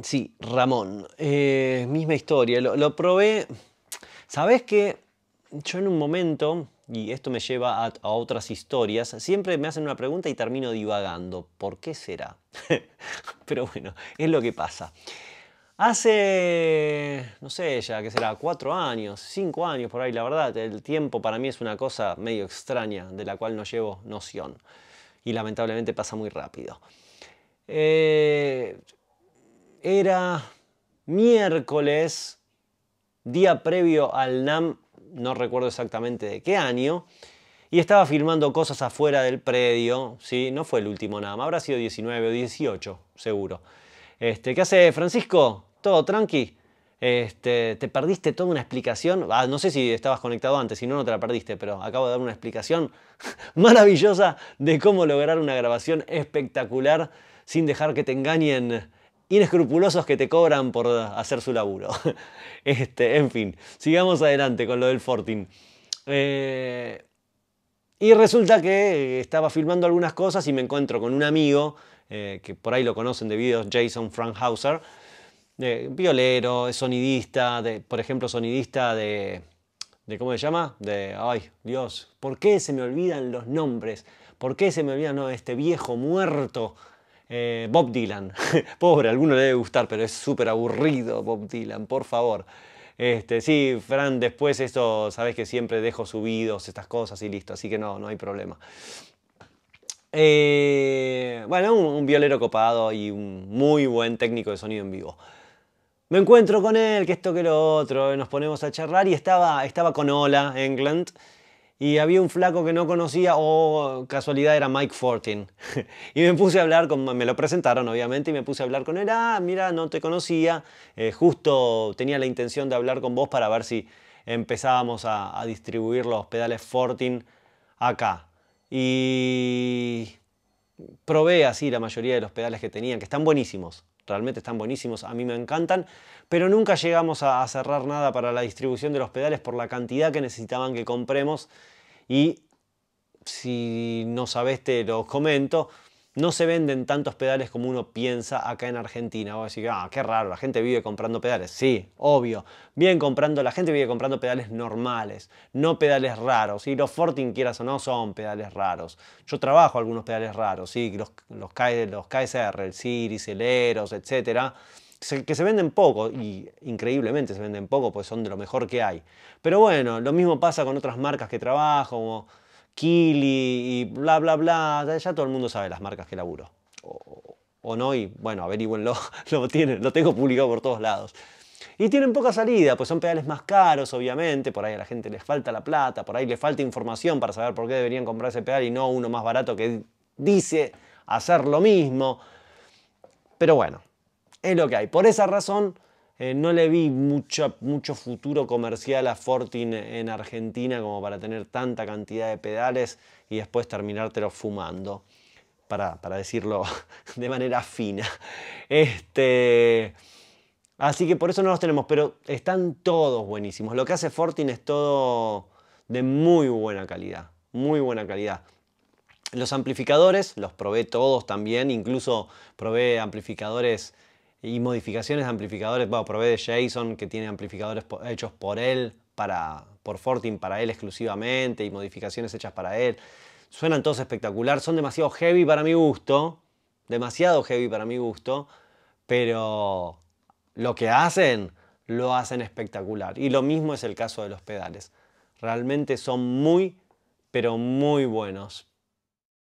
Sí, Ramón. Eh, misma historia. Lo, probé. ¿Sabes que Yo en un momento, y esto me lleva a, otras historias, siempre me hacen una pregunta y termino divagando. ¿Por qué será? Pero bueno, es lo que pasa. Hace, no sé ya, ¿qué será cuatro años, cinco años por ahí, la verdad, el tiempo para mí es una cosa medio extraña de la cual no llevo noción. Y lamentablemente pasa muy rápido. Eh, era miércoles, día previo al NAM, no recuerdo exactamente de qué año, y estaba filmando cosas afuera del predio, ¿sí? No fue el último NAM, habrá sido 19 o 18, seguro. Este, ¿Qué hace Francisco? ¿Todo tranqui? Este, ¿Te perdiste toda una explicación? Ah, no sé si estabas conectado antes, si no, no te la perdiste, pero acabo de dar una explicación maravillosa de cómo lograr una grabación espectacular sin dejar que te engañen inescrupulosos que te cobran por hacer su laburo. Este, en fin, sigamos adelante con lo del Fortin. Eh, y resulta que estaba filmando algunas cosas y me encuentro con un amigo, eh, que por ahí lo conocen de videos, Jason Frankhauser, violero, sonidista, de, por ejemplo, sonidista de, ¿Cómo se llama? De. Ay, Dios, ¿por qué se me olvidan los nombres? ¿Por qué se me olvidan este viejo muerto eh, Bob Dylan. Pobre, a alguno le debe gustar, pero es súper aburrido Bob Dylan, por favor. Este, sí, Fran, después esto, sabes que siempre dejo subidos estas cosas y listo, así que no, no hay problema. Eh, bueno, un, violero copado y un muy buen técnico de sonido en vivo. Me encuentro con él, que esto que lo otro, nos ponemos a charlar y estaba, estaba con Ola England y había un flaco que no conocía, o casualidad era Mike Fortin. y me puse a hablar con, me lo presentaron obviamente, y me puse a hablar con él, ah, mira, no te conocía, eh, justo tenía la intención de hablar con vos para ver si empezábamos a, a distribuir los pedales Fortin acá. Y probé así la mayoría de los pedales que tenían, que están buenísimos realmente están buenísimos, a mí me encantan, pero nunca llegamos a, cerrar nada para la distribución de los pedales por la cantidad que necesitaban que compremos y si no sabés te lo comento, no se venden tantos pedales como uno piensa acá en Argentina. Vos decís, ah, qué raro, la gente vive comprando pedales. Sí, obvio. Bien comprando, la gente vive comprando pedales normales, no pedales raros. Y los Fortin, quieras o no, son pedales raros. Yo trabajo algunos pedales raros, sí, los, los, los KSR, el Ciris, el Eros, etcétera que se venden poco, y increíblemente se venden poco, pues son de lo mejor que hay. Pero bueno, lo mismo pasa con otras marcas que trabajo, Kili y bla, bla, bla. Ya todo el mundo sabe las marcas que laburo. O, no, y bueno, averigüenlo, lo, tienen, lo tengo publicado por todos lados. Y tienen poca salida, pues son pedales más caros, obviamente, por ahí a la gente les falta la plata, por ahí les falta información para saber por qué deberían comprar ese pedal y no uno más barato que dice hacer lo mismo. Pero bueno, es lo que hay. Por esa razón, eh, no le vi mucho, mucho futuro comercial a Fortin en Argentina como para tener tanta cantidad de pedales y después terminártelo fumando. Para, decirlo de manera fina. Este. Así que por eso no los tenemos, pero están todos buenísimos. Lo que hace Fortin es todo de muy buena calidad, muy buena calidad. Los amplificadores los probé todos también, incluso probé amplificadores y modificaciones de amplificadores. Bueno, probé de Jason que tiene amplificadores hechos por él, para, por Fortin, para él exclusivamente y modificaciones hechas para él. Suenan todos espectacular, son demasiado heavy para mi gusto, demasiado heavy para mi gusto, pero lo que hacen lo hacen espectacular. Y lo mismo es el caso de los pedales. Realmente son muy, pero muy buenos